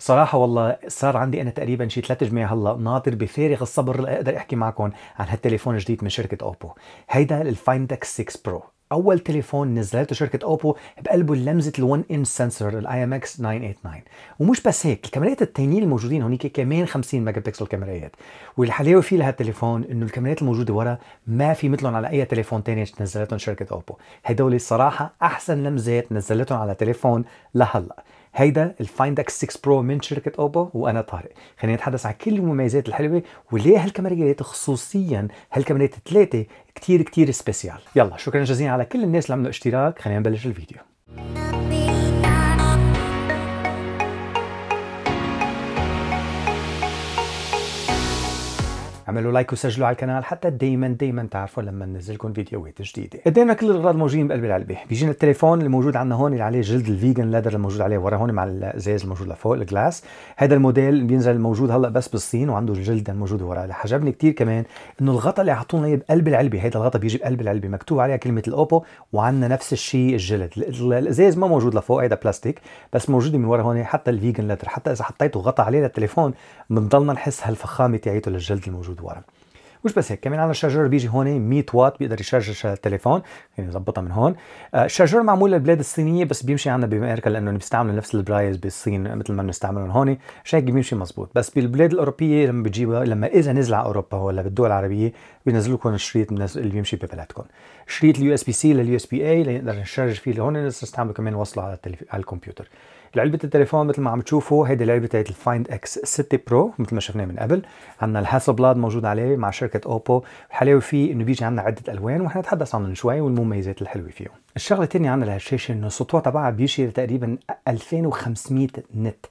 صراحة والله صار عندي أنا تقريبا شي ثلاث جميع هلا ناطر بفارغ الصبر لأقدر أحكي معكم عن هالتليفون الجديد من شركة أوبو، هيدا الفايندك 6 برو، أول تليفون نزلته شركة أوبو بقلبه لمزة ال1 إنش سنسور ال IMX 989 ومش بس هيك الكاميرات التانيين الموجودين هونيك كمان 50 ميجا بكسل كاميرات والحلاوة فيه لهالتليفون إنه الكاميرات الموجودة ورا ما في مثلهم على أي تليفون تاني نزلتهم شركة أوبو هدول الصراحة أحسن لمزات نزلتهم على تليفون لهلأ هيدا الفايند اكس 6 برو من شركه اوبو وانا طارق خلينا نتحدث عن كل المميزات الحلوه وليه هالكاميرات خصوصيا هالكاميرات الثلاثه كتير كتير سبيسيال يلا شكرا جزيلا على كل الناس اللي عملوا اشتراك خلينا نبلش الفيديو اعملوا لايك وسجلوا على القناه حتى دايما دايما تعرفوا لما ننزل لكم فيديوهات جديده قدامنا كل الاغراض موجودين بقلب العلبه بيجينا التليفون الموجود عندنا هون اللي عليه جلد الفيجن لادر الموجود عليه ورا هون مع الازاز الموجود لفوق الجلاس هذا الموديل بينزل الموجود هلا بس بالصين وعنده الجلد الموجود ورا اللي حجبني كثير كمان انه الغطاء اللي عطونا اياه بقلب العلبه هذا الغطاء بيجي بقلب العلبه مكتوب عليها كلمه الاوبو وعندنا نفس الشيء الجلد الازاز ما موجود لفوق هذا بلاستيك بس موجود من ورا هون حتى الفيجن لادر حتى اذا حطيته غطاء عليه للتليفون بنضلنا نحس هالفخامه تاعيته للجلد الموجود موجود مش بس هيك كمان عندنا شارجر بيجي هون 100 واط بيقدر يشارج التليفون يعني يظبطها من هون الشارجر معمول للبلاد الصينيه بس بيمشي عندنا بامريكا لانه بيستعملوا نفس البرايز بالصين مثل ما بنستعملهم هون عشان هيك بيمشي مزبوط بس بالبلاد الاوروبيه لما بتجيبها لما اذا نزل على اوروبا ولا بالدول العربيه بينزل لكم الشريط اللي بيمشي ببلاتكم شريط اليو اس بي سي لليو اس بي اي لنقدر نشارج فيه لهون نقدر نستعمله كمان وصله على, التلف... على الكمبيوتر علبة التليفون مثل ما عم تشوفوا هيدي لعبة تاعت الفايند اكس 6 برو مثل ما شفناه من قبل عندنا الهاسل بلاد موجود عليه مع شركة اوبو الحلاوة فيه انه بيجي عندنا عدة الوان وحنتحدث نتحدث عنهم شوي والمميزات الحلوة فيهم الشغلة الثانية عندنا لهالشاشة انه السطوع تبعها بيشيل تقريبا 2500 نت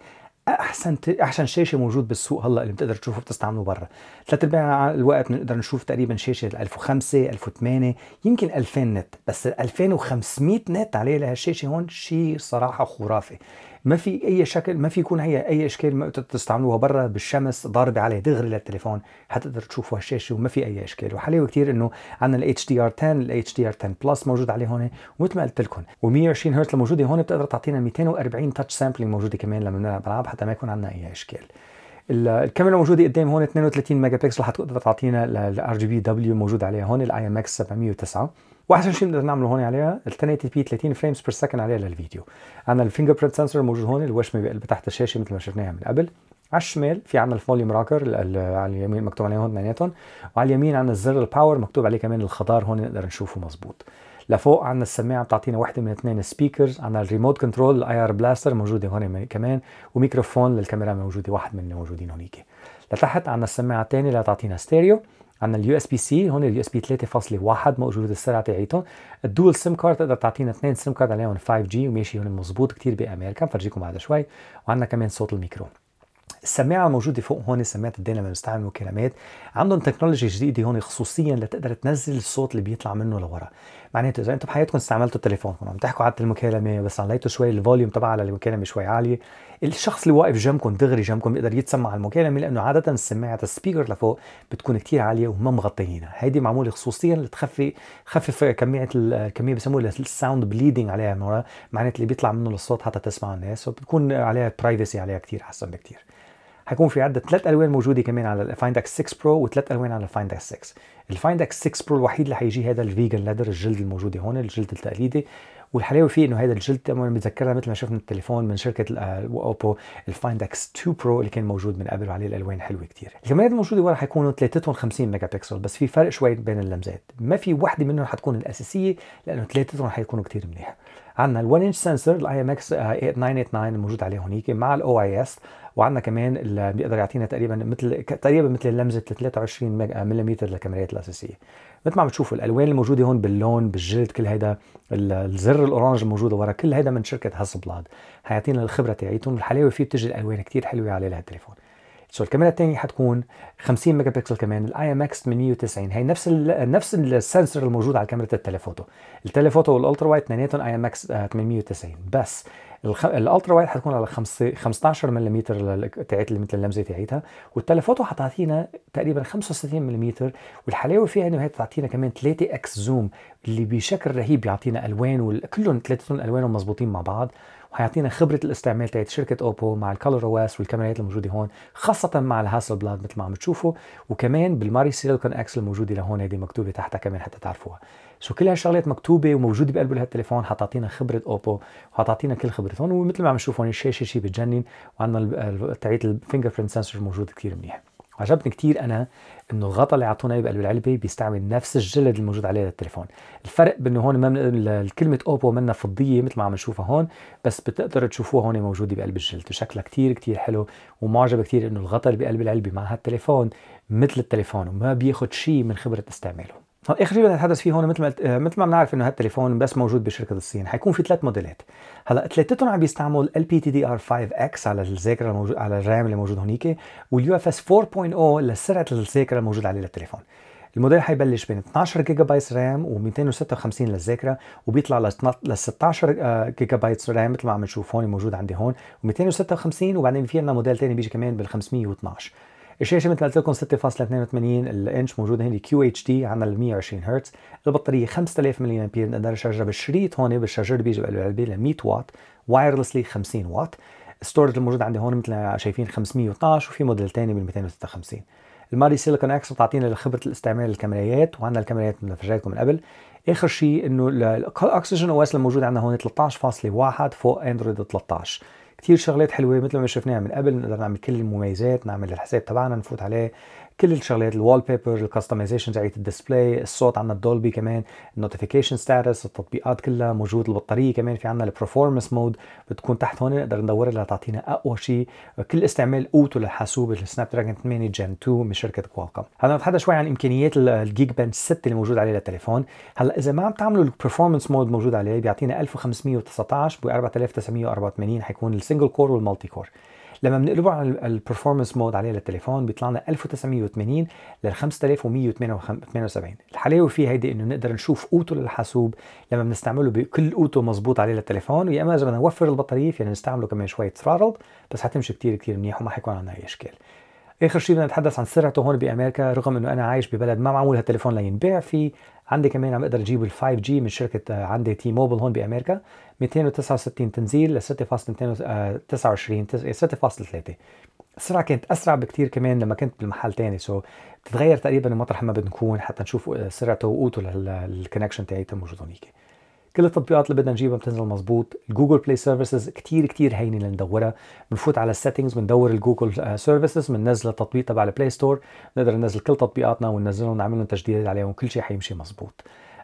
احسن احسن شاشه موجود بالسوق هلا اللي بتقدر تشوفه بتستعمله برا ثلاث ارباع الوقت بنقدر نشوف تقريبا شاشه 1005 1008 يمكن 2000 نت بس 2500 نت عليه لهالشاشه هون شيء صراحه خرافي ما في اي شكل ما في يكون هي اي اشكال ما تستعملوها برا بالشمس ضاربه عليه دغري للتليفون حتقدر تشوفوا هالشاشه وما في اي اشكال وحليوه كثير انه عندنا الاتش دي ار 10 الاتش دي ار 10 بلس موجود عليه هون ومثل ما قلت لكم و120 هرتز الموجوده هون بتقدر تعطينا 240 تاتش سامبلينج موجوده كمان لما نلعب العاب حتى ما يكون عندنا اي اشكال الكاميرا الموجوده قدام هون 32 ميجا بكسل حتقدر تعطينا الار جي بي دبليو موجود عليها هون الاي ام اكس 709 واحسن شيء نقدر نعمله هون عليها ال 1080 بي 30 فريمز بير سكند عليها للفيديو عندنا الفينجر برنت سنسور موجود هون الوشم بقلب تحت الشاشه مثل ما شفناها من قبل على الشمال في عندنا الفوليوم راكر على اليمين مكتوب عليه هون اثنيناتهم وعلى اليمين عندنا الزر الباور مكتوب عليه كمان الخضار هون نقدر نشوفه مزبوط لفوق عندنا السماعه بتعطينا وحده من اثنين سبيكرز عندنا الريموت كنترول الاي ار بلاستر موجوده هون كمان وميكروفون للكاميرا موجوده واحد من موجودين هونيك لتحت عندنا السماعه الثانيه اللي بتعطينا ستيريو عندنا اليو اس بي سي هون اليو اس بي 3.1 موجود السرعه تاعيتهم الدول سيم كارد تقدر تعطينا اثنين سيم كارد عليهم 5 جي وماشي هون مزبوط كثير بامريكا بفرجيكم بعد شوي وعندنا كمان صوت الميكرو السماعه الموجوده فوق هون سماعه الدينامو المستعمل وكلمات عندهم تكنولوجيا جديده هون خصوصيا لتقدر تنزل الصوت اللي بيطلع منه لورا معناته اذا انتم بحياتكم استعملتوا تليفونكم عم تحكوا على المكالمه بس عليتوا شوي الفوليوم تبعها للمكالمه شوي عاليه الشخص اللي واقف جنبكم دغري جنبكم بيقدر يتسمع المكالمه لانه عاده السماعه السبيكر لفوق بتكون كثير عاليه وما مغطيينها هيدي معموله خصوصيا لتخفي خفف كميه الكميه بسموها الساوند بليدنج عليها معنات اللي بيطلع منه الصوت حتى تسمع الناس وبتكون عليها برايفسي عليها كثير احسن بكثير حيكون في عده ثلاث الوان موجوده كمان على الفايند اكس 6 برو وثلاث الوان على الفايند اكس 6 الفايند اكس 6 برو الوحيد اللي حيجي هذا الفيجن لادر الجلد الموجوده هون الجلد التقليدي والحلاوه فيه انه هذا الجلد تماما بتذكرها مثل ما شفنا التليفون من شركه اوبو الفايند اكس 2 برو اللي كان موجود من قبل وعليه الالوان حلوه كثير الكاميرات الموجوده ورا حيكونوا ثلاثتهم 50 ميجا بكسل بس في فرق شوي بين اللمزات ما في وحده منهم حتكون الاساسيه لانه ثلاثتهم حيكونوا كثير منيح عندنا ال 1 انش سنسور الاي ام اكس 989 الموجود عليه هونيك مع الاو اي اس وعندنا كمان اللي بيقدر يعطينا تقريبا مثل تقريبا مثل لمزه 23 ملم للكاميرات الاساسيه مثل ما عم تشوفوا الالوان الموجوده هون باللون بالجلد كل هيدا الزر الاورانج الموجوده ورا كل هيدا من شركه هاسبلاد حيعطينا الخبره تاعيتهم الحلاوه فيه بتجي الالوان كثير حلوه على لهالتليفون سو الكاميرا الثانية حتكون 50 ميجا بكسل كمان الاي ام اكس 890 هي نفس الـ نفس السنسور الموجود على كاميرا التليفوتو التليفوتو والالترا وايد اثنيناتهم اي ام اكس 890 بس الالترا وايد حتكون على 15 ملم تاعت مثل اللمزه تاعتها والتلفوتو حتعطينا تقريبا 65 ملم والحلاوه فيها انه هي تعطينا كمان 3 اكس زوم اللي بشكل رهيب يعطينا الوان وكلهم ثلاثه الوانهم مضبوطين مع بعض وحيعطينا خبره الاستعمال تاعت شركه اوبو مع الكالر او اس والكاميرات الموجوده هون خاصه مع الهاسل بلاد مثل ما عم تشوفوا وكمان بالماري سيليكون اكس الموجوده لهون هذه مكتوبه تحتها كمان حتى تعرفوها سو كل هالشغلات مكتوبه وموجوده بقلب هالتليفون حتعطينا خبره اوبو وحتعطينا كل خبرتهم ومثل ما عم نشوف هون الشاشه شيء بتجنن وعندنا تاعت الفينجر برنت سنسور موجود كثير منيح عجبني كثير انا انه الغطاء اللي اعطونا اياه بقلب العلبه بيستعمل نفس الجلد الموجود عليه للتليفون، الفرق بانه هون ما كلمه اوبو منها فضيه مثل ما عم نشوفها هون بس بتقدروا تشوفوها هون موجوده بقلب الجلد وشكلها كثير كثير حلو ومعجب كثير انه الغطاء اللي بقلب العلبه مع هالتليفون مثل التليفون وما بياخذ شيء من خبره استعماله اخر شيء بدنا نتحدث فيه هون مثل ما آه، مثل ما بنعرف انه هالتليفون بس موجود بشركه الصين حيكون في ثلاث موديلات هلا ثلاثتهم عم بيستعملوا ال بي تي دي ار 5 اكس على الذاكره الموجود على الرام اللي موجود هونيك واليو اف اس 4.0 لسرعه الذاكره الموجود عليه للتليفون الموديل حيبلش بين 12 جيجا بايت رام و256 للذاكره وبيطلع ل 16 آه، جيجا بايت رام مثل ما عم نشوف هون موجود عندي هون و256 وبعدين في عندنا موديل ثاني بيجي كمان بال 512 الشاشه مثل ما قلت لكم 6.82 الانش موجوده هنا كيو اتش دي عندنا 120 هرتز البطاريه 5000 ملي امبير بنقدر نشارجها بالشريط هون بالشارجر بيجي بالعلبه ل 100 واط وايرلسلي 50 واط الستورج الموجود عندي هون مثل ما شايفين 512 وفي موديل ثاني بال 256 الماري سيليكون اكس بتعطينا خبره الاستعمال الكاميرات وعندنا الكاميرات مثل ما من قبل اخر شيء انه الاكسجين او اس الموجود عندنا هون 13.1 فوق اندرويد 13 كتير شغلات حلوه مثل ما شفناها من قبل نقدر نعمل كل المميزات نعمل الحساب تبعنا نفوت عليه كل الشغلات الوال بيبر الكستمايزيشن تاعت الديسبلاي الصوت عندنا الدولبي كمان النوتيفيكيشن ستاتس التطبيقات كلها موجود البطاريه كمان في عندنا البرفورمانس مود بتكون تحت هون نقدر ندورها لتعطينا اقوى شيء كل استعمال قوته للحاسوب السناب دراجون 8 جن 2 من شركه كوالكم هلا نتحدث شوي عن امكانيات الجيك بنش 6 اللي موجود عليه للتليفون هلا اذا ما عم تعملوا البرفورمانس مود موجود عليه بيعطينا 1519 ب 4984 حيكون السنجل كور والمالتي كور لما بنقلبه على البرفورمانس مود عليه للتليفون بيطلع لنا 1980 لل 5178 الحلاوه فيه هيدي انه نقدر نشوف قوته للحاسوب لما بنستعمله بكل قوته مزبوط عليه للتليفون ويا اما اذا بدنا نوفر البطاريه فينا نستعمله كمان شويه ثرارل بس حتمشي كثير كثير منيح وما حيكون عندنا اي اشكال اخر شيء بدنا نتحدث عن سرعته هون بامريكا رغم انه انا عايش ببلد ما معمول هالتليفون لينباع فيه عندي كمان عم اقدر اجيب ال 5 جي من شركه آه، عندي تي موبل هون بامريكا 269 تنزيل ل 6.29 6.3 آه، آه، السرعه كانت اسرع بكثير كمان لما كنت بمحل ثاني سو بتتغير تقريبا المطرح ما بدنا نكون حتى نشوف سرعته وقوته للكونكشن تاعي موجود هونيك كل التطبيقات اللي بدنا نجيبها بتنزل مزبوط الجوجل بلاي سيرفيسز كتير كتير هينه لندورها بنفوت على السيتنجز بندور الجوجل سيرفيسز آه، بننزل التطبيق تبع البلاي ستور بنقدر ننزل كل تطبيقاتنا وننزلهم ونعمل لهم تجديد عليهم كل شيء حيمشي مزبوط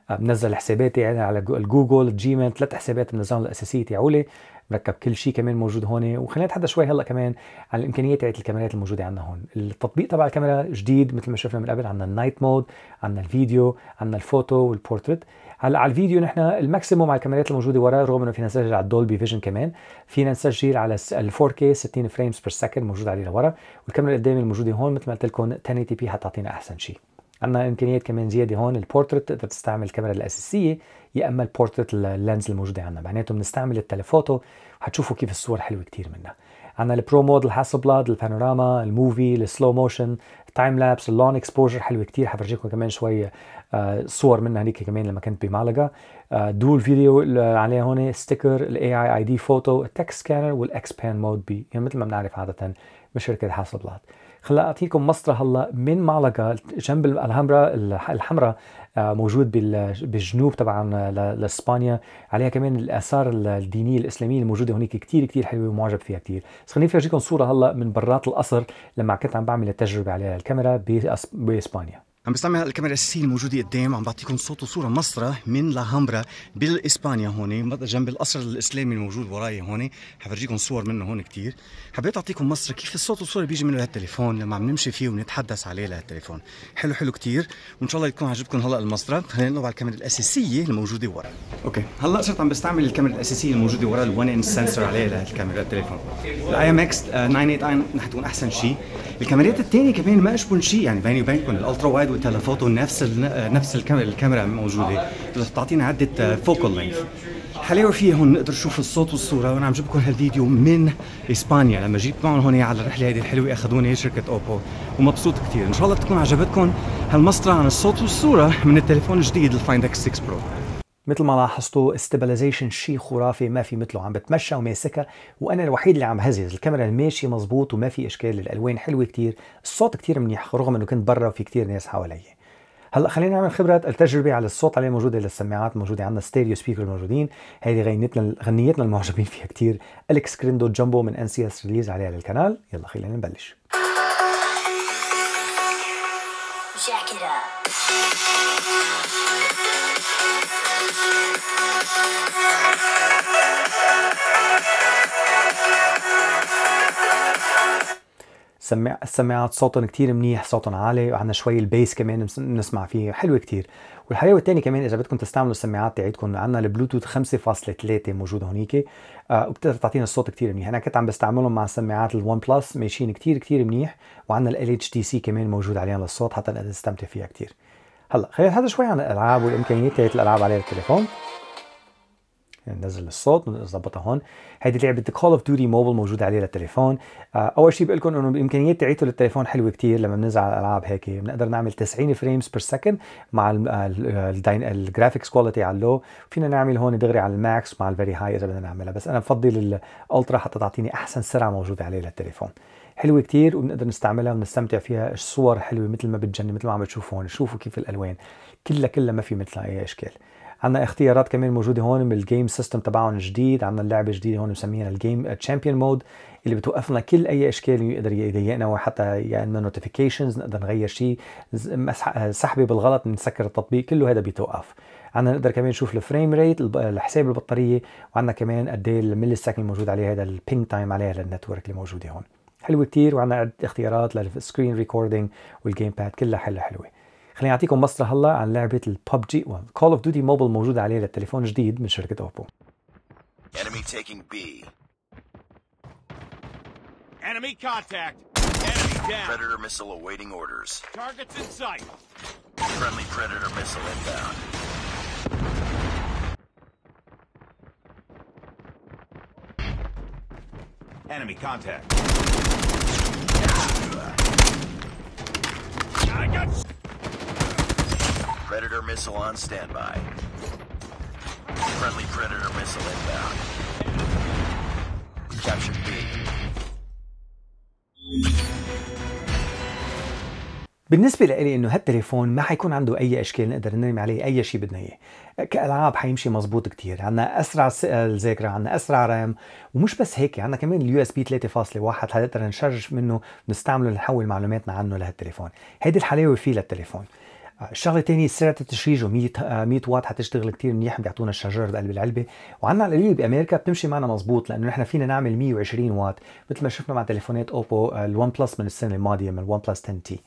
آه، بنزل حساباتي يعني على الجوجل جيميل ثلاث حسابات بنزلهم الاساسيه تاعولي مركب كل شيء كمان موجود هون وخلينا نتحدث شوي هلا كمان عن الامكانيات تاعت الكاميرات الموجوده عندنا هون التطبيق تبع الكاميرا جديد مثل ما شفنا من قبل عندنا النايت مود عندنا الفيديو عندنا الفوتو والبورتريت هلا على الفيديو نحن الماكسيموم على الكاميرات الموجوده ورا رغم انه فينا نسجل على الدولبي فيجن كمان فينا نسجل على ال 4K 60 فريمز بير سكند موجود عليه لورا والكاميرا القدامي الموجوده هون مثل ما قلت لكم 1080 بي حتعطينا احسن شيء عندنا امكانيات كمان زياده هون البورتريت تقدر تستعمل الكاميرا الاساسيه يا اما البورتريت اللينز الموجوده عندنا معناته بنستعمل التليفوتو حتشوفوا كيف الصور حلوه كثير منها عندنا البرو مود الحاسو بلاد البانوراما الموفي السلو موشن التايم لابس اللون اكسبوجر حلوه كثير حفرجيكم كمان شوي آه، صور منها هنيك كمان لما كنت بمالقا دول فيديو عليها هون ستيكر الاي اي اي دي فوتو التكست سكانر بان مود بي يعني مثل ما بنعرف عاده من شركه حاسو بلاد هلا اعطيكم مسطره هلا من معلقه جنب الهمرة الحمراء آه، موجود بالجنوب طبعا لاسبانيا عليها كمان الاثار الدينيه الاسلاميه الموجوده هناك كثير كثير حلوه ومعجب فيها كثير بس خليني افرجيكم صوره هلا من برات القصر لما كنت عم بعمل التجربه عليها الكاميرا باسبانيا عم بستعمل الكاميرا الاساسيه الموجوده قدام عم بعطيكم صوت وصوره مسرح من لاهامبرا بالاسبانيا هون جنب القصر الاسلامي الموجود وراي هون حفرجيكم صور منه هون كثير حبيت اعطيكم مصر كيف الصوت والصوره بيجي منه لهالتليفون لما عم نمشي فيه ونتحدث عليه لهالتليفون حلو حلو كثير وان شاء الله يكون عجبكم هلا المصدر خلينا نقلب على الكاميرا الاساسيه الموجوده ورا اوكي هلا صرت عم بستعمل الكاميرا الاساسيه الموجوده ورا ال1 ان سنسور عليه لهالكاميرا التليفون الاي ام اكس 989 رح تكون احسن شيء الكاميرات الثانيه كمان ما اشبهن شيء يعني بيني وبينكم الالترا وايد والتلفوتو نفس نفس الكاميرا الكاميرا موجوده بتعطينا عده فوكال لينث حلاوه فيها هون نقدر نشوف الصوت والصوره وانا عم جيب لكم هالفيديو من اسبانيا لما جيت معهم هون على الرحله هذه الحلوه اخذوني شركه اوبو ومبسوط كثير ان شاء الله تكون عجبتكم هالمسطره عن الصوت والصوره من التليفون الجديد الفايند اكس 6 برو مثل ما لاحظتوا استبلايزيشن شيء خرافي ما في مثله عم بتمشى وماسكها وانا الوحيد اللي عم هزز الكاميرا ماشي مزبوط وما في اشكال الالوان حلوه كتير الصوت كتير منيح رغم انه كنت برا وفي كتير ناس حوالي هلا خلينا نعمل خبره التجربه على الصوت عليه موجوده للسماعات موجوده عندنا ستيريو سبيكر موجودين هذه غنيتنا غنيتنا المعجبين فيها كتير الكس كريندو جامبو من ان سي اس ريليز عليها للقناه يلا خلينا نبلش سمع السماعات صوتهم كتير منيح صوتهم عالي وعندنا شوي البيس كمان بنسمع فيه حلوه كتير والحلاوه الثانيه كمان اذا بدكم تستعملوا السماعات تاعتكم عندنا البلوتوث 5.3 موجود هونيك آه، وبتقدر تعطينا الصوت كتير منيح انا كنت عم بستعملهم مع سماعات الون بلس ماشيين كتير كتير منيح وعندنا ال اتش دي سي كمان موجود عليها للصوت حتى نستمتع فيها كتير هلا خلينا هذا شوي عن الالعاب والامكانيات تاعت الالعاب على التليفون ننزل يعني الصوت نظبطها هون هيدي لعبه كول اوف ديوتي موبل موجوده عليه للتليفون آه، اول شيء بقول لكم انه الامكانيات تاعيته للتليفون حلوه كثير لما بننزل على الالعاب هيك بنقدر نعمل 90 فريمز بير سكند مع الجرافيكس آه، كواليتي آه، على اللو فينا نعمل هون دغري على الماكس مع الفيري هاي اذا بدنا نعملها بس انا بفضل الالترا حتى تعطيني احسن سرعه موجوده عليه للتليفون حلوه كتير وبنقدر نستعملها ونستمتع فيها الصور حلوه مثل ما بتجنن مثل ما عم بتشوفوا هون شوفوا كيف الالوان كلها كلها ما في مثلها اي اشكال عندنا اختيارات كمان موجوده هون من الجيم سيستم تبعهم الجديد عندنا اللعبه جديده هون مسمينها الجيم تشامبيون مود اللي بتوقفنا كل اي اشكال يقدر يضايقنا وحتى يعني نوتيفيكيشنز نقدر نغير شيء سحبه بالغلط نسكر التطبيق كله هذا بيتوقف عندنا نقدر كمان نشوف الفريم ريت حساب البطاريه وعندنا كمان قد ايه الملي سكند موجود عليه هذا البينج تايم عليها للنتورك اللي موجوده هون حلوه كتير وعندنا عدة اختيارات للسكرين ريكوردينج والجيم باد كلها حلوه حلوه خليني اعطيكم بصره هلا عن لعبه الببجي والكول اوف ديوتي موبل موجود عليه للتليفون جديد من شركه اوبو Enemy taking B. Enemy contact. Enemy down. Predator missile awaiting orders. Targets in sight. Friendly Predator missile inbound. Enemy contact. I got Predator missile on standby. Friendly Predator missile inbound. Capture B. بالنسبة لإلي إنه هالتليفون ما حيكون عنده أي أشكال نقدر نرمي عليه أي شيء بدنا إياه، كألعاب حيمشي مزبوط كتير، عنا أسرع الذاكرة، عنا أسرع رام، ومش بس هيك عنا كمان اليو اس بي 3.1 حنقدر نشرج منه نستعمله نحول معلوماتنا عنه لهالتليفون، هيدي الحلاوة فيه للتليفون. الشغله الثانيه سرعه التشييج 100 آه، 100 واط حتشتغل كثير منيح بيعطونا الشجر بقلب العلبه وعنا القليل بامريكا بتمشي معنا مزبوط لانه نحن فينا نعمل 120 واط مثل ما شفنا مع تليفونات اوبو الون بلس من السنه الماضيه من الون بلس 10 تي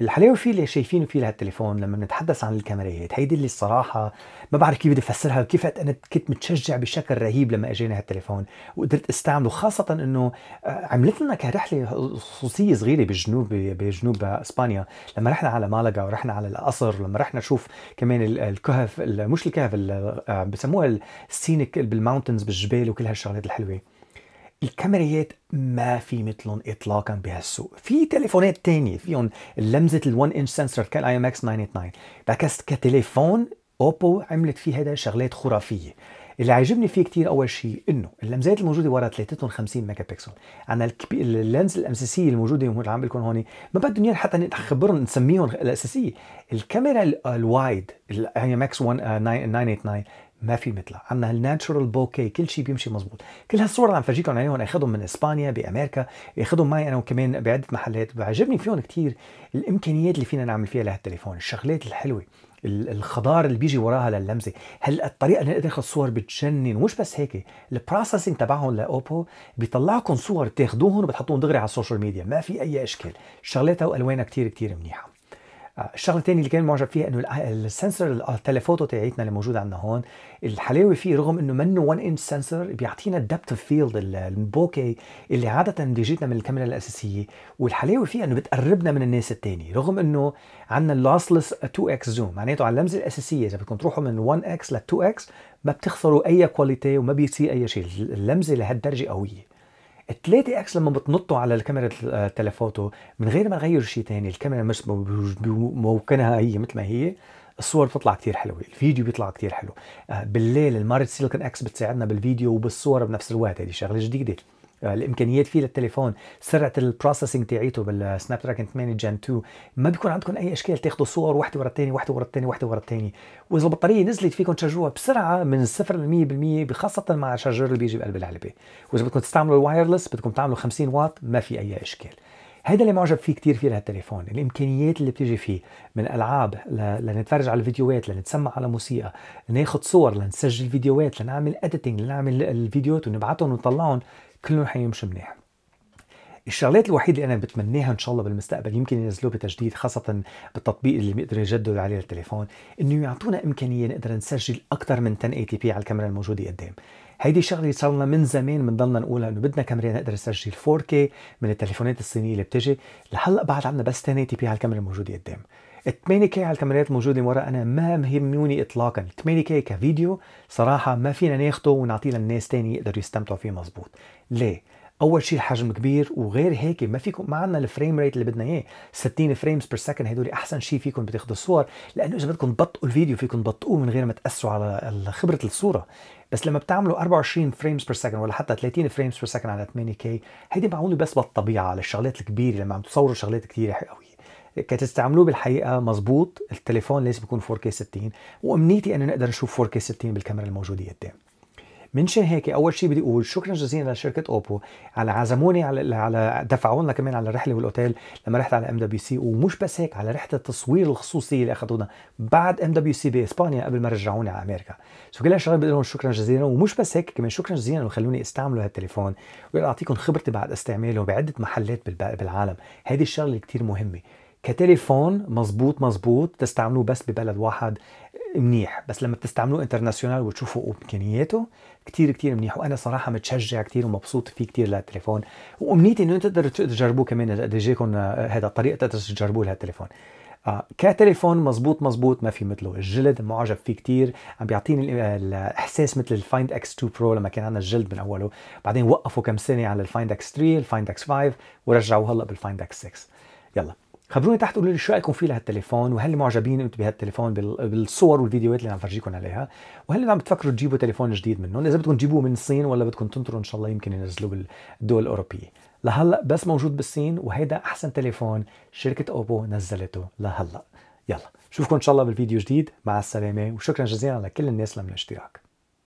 الحلاوه فيه اللي شايفينه فيه هالتليفون لما بنتحدث عن الكاميرات هيدي اللي الصراحه ما بعرف كيف بدي افسرها وكيف انا كنت متشجع بشكل رهيب لما اجاني هالتليفون وقدرت استعمله خاصه انه آه، عملت لنا كرحله خصوصيه صغيره بالجنوب بجنوب اسبانيا لما رحنا على مالقا ورحنا على القصر لما رحنا نشوف كمان الكهف مش الكهف آه، بسموها السينك بالماونتنز بالجبال وكل هالشغلات الحلوه الكاميرات ما في مثلهم اطلاقا بهالسوق في تليفونات تانية فيهم لمزه ال1 انش سنسور اي ام اكس 989 بس كتليفون اوبو عملت فيه هيدا شغلات خرافيه اللي عاجبني فيه كثير اول شيء انه اللمزات الموجوده ورا 53 ميجا بكسل انا الكبي... اللينز الاساسيه الموجوده اللي عم بقول هون ما بدهم اياها حتى نخبرهم نسميهم الاساسيه الكاميرا الوايد الاي ام اكس 989 ما في مثلها عندنا الناتشورال بوكي كل شيء بيمشي مزبوط كل هالصور اللي عم فرجيكم عليهم اخذهم من اسبانيا بامريكا اخذهم معي انا وكمان بعده محلات بعجبني فيهم كثير الامكانيات اللي فينا نعمل فيها لهالتليفون الشغلات الحلوه الخضار اللي بيجي وراها للمزه هل الطريقه اللي ناخذ صور بتجنن ومش بس هيك البروسيسنج تبعهم لاوبو بيطلعكم صور تاخذوهم وبتحطوهم دغري على السوشيال ميديا ما في اي اشكال شغلاتها والوانها كثير كثير منيحه الشغله الثانيه اللي كان معجب فيها انه السنسور آه، التليفوتو تاعتنا اللي موجود عندنا هون الحلاوه فيه رغم انه منه 1 انش سنسور بيعطينا الدبت اوف فيلد البوكي اللي عاده بيجينا من الكاميرا الاساسيه والحلاوه فيها انه بتقربنا من الناس الثانيه رغم انه عندنا اللاسلس 2 اكس زوم معناته على اللمزه الاساسيه اذا بدكم تروحوا من 1 اكس ل 2 اكس ما بتخسروا اي كواليتي وما بيصير اي شيء اللمزه لهالدرجه قويه الثلاثة اكس لما بتنطوا على الكاميرا التلفوتو آه، من غير ما نغير شيء ثاني الكاميرا مش بموقنها هي مثل ما هي الصور بتطلع كثير حلوه الفيديو بيطلع كثير حلو آه، بالليل المارت سيليكون اكس بتساعدنا بالفيديو وبالصور بنفس الوقت هذه شغله جديده آه، الامكانيات فيه للتليفون سرعه البروسيسنج تاعيته بالسناب دراجون 8 جن 2 ما بيكون عندكم اي اشكال تاخذوا صور وحده ورا الثانيه وحده ورا الثانيه وحده ورا الثانيه واذا البطاريه نزلت فيكم تشارجوها بسرعه من 0 ل 100% بخاصه مع الشارجر اللي بيجي بقلب العلبه واذا بدكم تستعملوا الوايرلس بدكم تعملوا 50 واط ما في اي اشكال هذا اللي معجب فيه كثير في لهالتليفون الامكانيات اللي بتيجي فيه من العاب لنتفرج على الفيديوهات لنتسمع على موسيقى ناخذ صور لنسجل فيديوهات لنعمل اديتنج لنعمل الفيديوهات ونبعتهم ونطلعهم كلهم حيمشي منيح الشغلات الوحيدة اللي أنا بتمناها إن شاء الله بالمستقبل يمكن ينزلوه بتجديد خاصة بالتطبيق اللي بيقدر يجدد عليه التليفون إنه يعطونا إمكانية نقدر نسجل أكثر من 1080 بي على الكاميرا الموجودة قدام هيدي شغله اللي صار لنا من زمان بنضلنا نقولها انه بدنا كاميرا نقدر نسجل 4K من التليفونات الصينيه اللي بتجي لهلا بعد عندنا بس تي بي على الكاميرا الموجوده قدام 8 كي على الكاميرات الموجودة ورا أنا ما مهموني إطلاقا 8 كي كفيديو صراحة ما فينا ناخده ونعطيه للناس تاني يقدروا يستمتعوا فيه مزبوط ليه؟ اول شيء الحجم كبير وغير هيك ما فيكم ما عندنا الفريم ريت اللي بدنا اياه 60 فريمز بير سكند هدول احسن شيء فيكم بتاخذوا الصور لانه اذا بدكم تبطئوا الفيديو فيكم تبطئوه من غير ما تاثروا على خبره الصوره بس لما بتعملوا 24 فريمز بير سكند ولا حتى 30 فريمز بير سكند على 8 كي هيدي معقوله بس بالطبيعه للشغلات الكبيره لما عم تصوروا شغلات كثيره قوي كتستعملوه بالحقيقه مزبوط التليفون لازم يكون 4K 60 وامنيتي انه نقدر نشوف 4K 60 بالكاميرا الموجوده قدام منشان هيك اول شيء بدي اقول شكرا جزيلا لشركه اوبو على عزموني على على دفعونا كمان على الرحله والاوتيل لما رحت على ام دبليو سي ومش بس هيك على رحله التصوير الخصوصيه اللي اخذونا بعد ام دبليو سي باسبانيا قبل ما رجعوني على امريكا سو كل هالشغلات بدي لهم شكرا جزيلا ومش بس هيك كمان شكرا جزيلا انه خلوني استعملوا هالتليفون واعطيكم خبرتي بعد استعماله بعده محلات بالعالم هذه الشغله كثير مهمه كتليفون مزبوط مزبوط تستعملوه بس ببلد واحد منيح بس لما بتستعملوه انترناسيونال وتشوفوا امكانياته كتير كتير منيح وانا صراحه متشجع كتير ومبسوط فيه كتير للتليفون وامنيتي انه تقدروا تجربوه كمان اذا جاكم آه، هذا الطريقه تقدروا تجربوه لهالتليفون آه كتليفون مزبوط مزبوط ما في مثله الجلد معجب فيه كتير عم بيعطيني آه، الاحساس مثل الفايند اكس 2 برو لما كان عندنا الجلد من اوله بعدين وقفوا كم سنه على الفايند اكس 3 الفايند اكس 5 ورجعوا هلا بالفايند اكس 6 يلا خبروني تحت قولوا لي شو رايكم فيه لهالتليفون وهل معجبين انتم بهالتليفون بالصور والفيديوهات اللي عم فرجيكم عليها وهل عم بتفكروا تجيبوا تليفون جديد منهم اذا بدكم تجيبوه من الصين ولا بدكم تنطروا ان شاء الله يمكن ينزلوه بالدول الاوروبيه لهلا بس موجود بالصين وهيدا احسن تليفون شركه اوبو نزلته لهلا يلا شوفكم ان شاء الله بالفيديو جديد مع السلامه وشكرا جزيلا لكل الناس اللي من الاشتراك